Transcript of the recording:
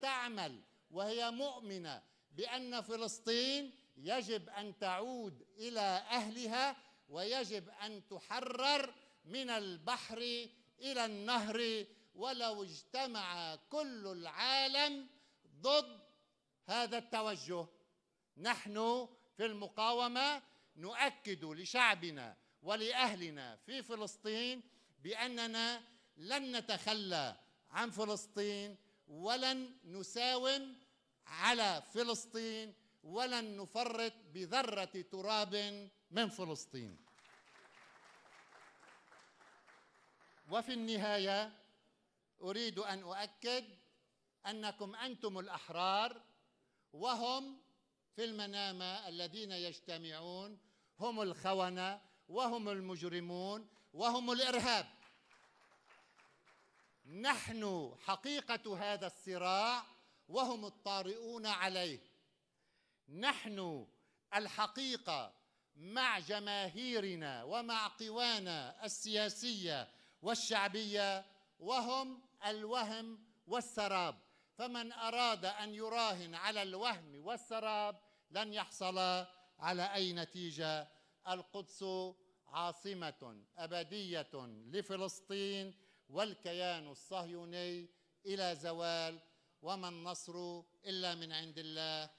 تعمل وهي مؤمنه بان فلسطين يجب ان تعود الى اهلها ويجب ان تحرر من البحر الى النهر ولو اجتمع كل العالم ضد هذا التوجه نحن في المقاومه نؤكد لشعبنا ولاهلنا في فلسطين باننا لن نتخلى عن فلسطين ولن نساوم على فلسطين ولن نفرط بذره تراب من فلسطين وفي النهايه اريد ان اؤكد انكم انتم الاحرار وهم في المنامه الذين يجتمعون هم الخونه وهم المجرمون وهم الارهاب نحن حقيقه هذا الصراع وهم الطارئون عليه نحن الحقيقه مع جماهيرنا ومع قوانا السياسيه والشعبيه وهم الوهم والسراب فمن اراد ان يراهن على الوهم والسراب لن يحصل على اي نتيجه القدس عاصمه ابديه لفلسطين والكيان الصهيوني الى زوال وما النصر الا من عند الله